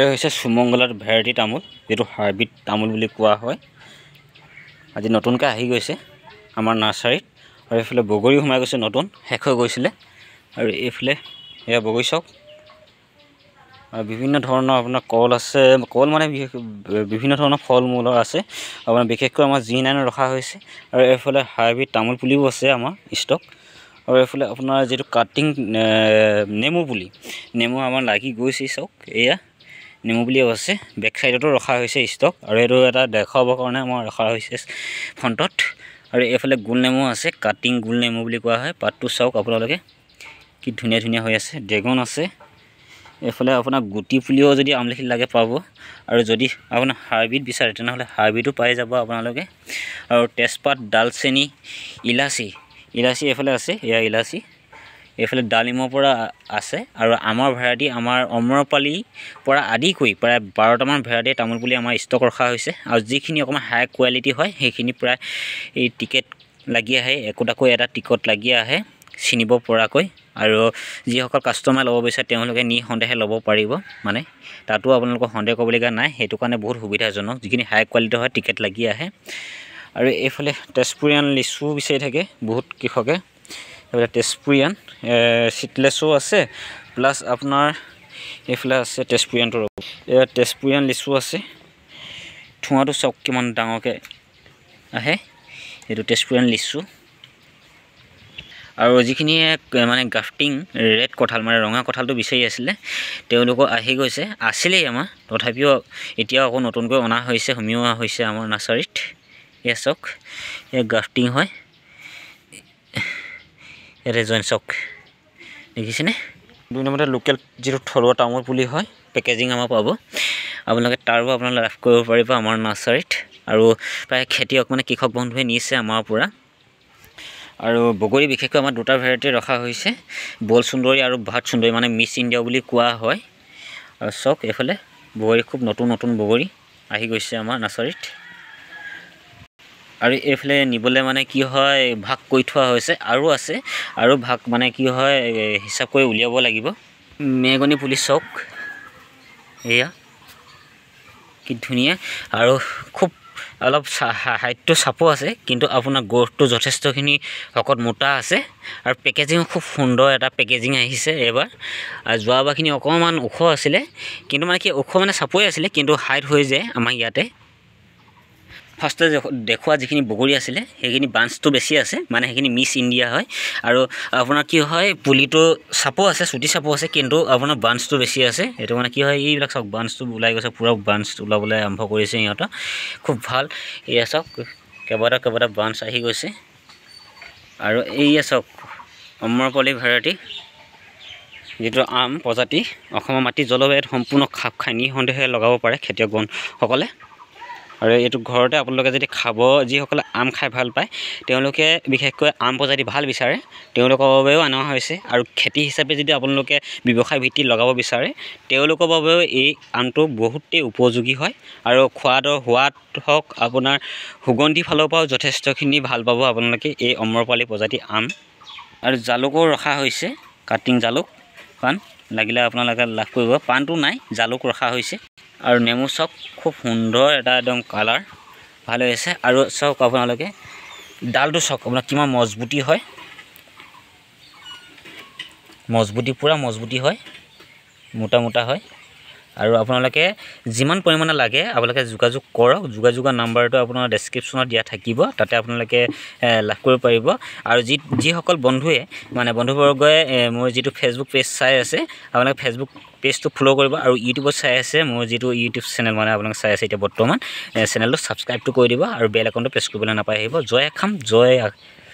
এই হৈছে সুমংগলাৰ ভেৰাইটি তামোল যিটো হাইব্ৰিড তামোল বুলি কোৱা হয় আজি নতুনকৈ আহি গৈছে আমাৰ নাৰ্চাৰীত আৰু এইফালে বগৰী সোমাই গৈছে নতুন শেষ হৈ গৈছিলে আৰু এইফালে সেয়া বগৰী চাওক আৰু বিভিন্ন ধৰণৰ আপোনাৰ কল আছে কল মানে বিভিন্ন ধৰণৰ ফল মূলৰ আছে আপোনাৰ বিশেষকৈ আমাৰ জি নাইন ৰখা হৈছে আৰু এইফালে হাইব্ৰিড তামোল পুলিও আছে আমাৰ ষ্টক আৰু এইফালে আপোনাৰ যিটো কাটিং নেমু পুলি নেমু আমাৰ লাগি গৈছে চাওক এয়া নেমু বুলি আছে বেক চাইডতো ৰখা হৈছে ষ্টক আৰু এইটো এটা দেখুৱাবৰ কাৰণে আমাৰ ৰখা হৈছে ফ্ৰণ্টত আৰু এইফালে গোল নেমু আছে কাটিং গোল নেমু বুলি কোৱা হয় পাতটো চাওক আপোনালোকে কি ধুনীয়া ধুনীয়া হৈ আছে ড্ৰেগন আছে এইফালে আপোনাৰ গুটি পুলিও যদি আমলখি লাগে পাব আৰু যদি আপোনাৰ হাইব্ৰিড বিচাৰে তেনেহ'লে হাইব্ৰিডো পাই যাব আপোনালোকে আৰু তেজপাত ডালচেনি ইলাচি ইলাচি এইফালে আছে এয়া ইলাচি এইফালে ডালিমৰ পৰা আছে আৰু আমাৰ ভেৰাইটি আমাৰ অমৰপালিৰ পৰা আদি কৰি প্ৰায় বাৰটামান ভেৰাইটি তামোল পুলি আমাৰ ষ্টক ৰখা হৈছে আৰু যিখিনি অকণমান হাই কোৱালিটি হয় সেইখিনি প্ৰায় এই টিকেট লাগি আহে একোটাকৈ এটা টিকট লাগি আহে চিনিব পৰাকৈ আৰু যিসকল কাষ্টমাৰ ল'ব বিচাৰে তেওঁলোকে নিঃসন্দেহে ল'ব পাৰিব মানে তাতো আপোনালোকৰ সন্দেহ কৰিবলগীয়া নাই সেইটো কাৰণে বহুত সুবিধাজনক যিখিনি হাই কোৱালিটি হয় টিকেট লাগি আহে আৰু এইফালে তেজপুৰীয়ান লিচু বিচাৰি থাকে বহুত কৃষকে এইবিলাক তেজপুৰীয়ান চিটলেছো আছে প্লাছ আপোনাৰ এইফালে আছে তেজপুৰিয়ানটো ৰ'ব এইবিলাক তেজপুৰীয়ান লিচু আছে ধোঁৱাটো চাওক কিমান ডাঙৰকৈ আহে এইটো তেজপুৰীয়ান লিচু আৰু যিখিনিয়ে মানে গ্ৰাফটিং ৰেড কঁঠাল মানে ৰঙা কঁঠালটো বিচাৰি আছিলে তেওঁলোকো আহি গৈছে আছিলেই আমাৰ তথাপিও এতিয়াও আকৌ নতুনকৈ অনা হৈছে সোমোৱা হৈছে আমাৰ নাৰ্চাৰীত এয়া চাওক এয়া গ্ৰাফটিং হয় জইন চক দেখিছেনে দুই নম্বৰতে লোকেল যিটো থলুৱা তামোল পুলি হয় পেকেজিং আমাৰ পাব আপোনালোকে তাৰো আপোনালোকে লাভ কৰিব পাৰিব আমাৰ নাৰ্চাৰীত আৰু প্ৰায় খেতিয়ক মানে কৃষক বন্ধুৱে নিছে আমাৰ পৰা আৰু বগৰী বিশেষকৈ আমাৰ দুটা ভেৰাইটি ৰখা হৈছে বল সুন্দৰী আৰু ভাত সুন্দৰী মানে মিছ ইণ্ডিয়া বুলি কোৱা হয় আৰু চক এইফালে বগৰী খুব নতুন নতুন বগৰী আহি গৈছে আমাৰ নাৰ্চাৰীত আৰু এইফালে নিবলৈ মানে কি হয় ভাগ কৰি থোৱা হৈছে আৰু আছে আৰু ভাগ মানে কি হয় হিচাপ কৰি উলিয়াব লাগিব মেগনি পুলি চক এয়া কি ধুনীয়া আৰু খুব অলপ হাইটটো চাপো আছে কিন্তু আপোনাৰ গ্ৰথটো যথেষ্টখিনি শকত মোটা আছে আৰু পেকেজিং খুব সুন্দৰ এটা পেকেজিং আহিছে এইবাৰ আৰু যোৱাবাৰখিনি অকণমান ওখ আছিলে কিন্তু মানে কি ওখ মানে চাপৰে আছিলে কিন্তু হাইট হৈ যায় আমাৰ ইয়াতে ফাৰ্ষ্টতে দেখুওৱা যিখিনি বগৰী আছিলে সেইখিনি বাঞ্চটো বেছি আছে মানে সেইখিনি মিছ ইণ্ডিয়া হয় আৰু আপোনাৰ কি হয় পুলিটো চাপো আছে চুটি চাপো আছে কিন্তু আপোনাৰ বাঞ্চটো বেছি আছে সেইটো মানে কি হয় এইবিলাক চাওক বাঞ্চটো ওলাই গৈছে পূৰা বাঞ্চ ওলাবলৈ আৰম্ভ কৰিছে সিহঁতৰ খুব ভাল এয়া চাওক কেইবাটাও কেইবাটাও বাঞ্চ আহি গৈছে আৰু এইয়া চাওক অমৰপলি ভেৰাইটি যিটো আম প্ৰজাতি অসমৰ মাটি জলবায়ুত সম্পূৰ্ণ খাপ খাই নিসন্দেহে লগাব পাৰে খেতিয়কগণসকলে আৰু এইটো ঘৰতে আপোনালোকে যদি খাব যিসকলে আম খাই ভাল পায় তেওঁলোকে বিশেষকৈ আম প্ৰজাতি ভাল বিচাৰে তেওঁলোকৰ বাবেও অনা হৈছে আৰু খেতি হিচাপে যদি আপোনালোকে ব্যৱসায় ভিত্তি লগাব বিচাৰে তেওঁলোকৰ বাবেও এই আমটো বহুতেই উপযোগী হয় আৰু খোৱাটো সোৱাদ হওক আপোনাৰ সুগন্ধি ফালৰ পৰাও যথেষ্টখিনি ভাল পাব আপোনালোকে এই অমৰপালি প্ৰজাতি আম আৰু জালুকো ৰখা হৈছে কাটিং জালুক কাৰণ লাগিলে আপোনালোকে লাভ কৰিব পাণটো নাই জালুক ৰখা হৈছে আৰু নেমু চক খুব সুন্দৰ এটা একদম কালাৰ ভাল হৈ আছে আৰু চাওক আপোনালোকে ডালটো চাওক আপোনাৰ কিমান মজবুতি হয় মজবুতি পূৰা মজবুতি হয় মোটা মোটা হয় আৰু আপোনালোকে যিমান পৰিমাণে লাগে আপোনালোকে যোগাযোগ কৰক যোগাযোগৰ নাম্বাৰটো আপোনাৰ ডেছক্ৰিপশ্যনত দিয়া থাকিব তাতে আপোনালোকে লাভ কৰিব পাৰিব আৰু যি যিসকল বন্ধুৱে মানে বন্ধুবৰ্গই মোৰ যিটো ফেচবুক পেজ চাই আছে আপোনালোকে ফেচবুক পেজটো ফ'ল' কৰিব আৰু ইউটিউবত চাই আছে মোৰ যিটো ইউটিউব চেনেল মানে আপোনালোকে চাই আছে এতিয়া বৰ্তমান চেনেলটো ছাবস্ক্ৰাইবটো কৰি দিব আৰু বেল একাউণ্টটো প্ৰেছ কৰিবলৈ নাপায় আহিব জয় খাম জয়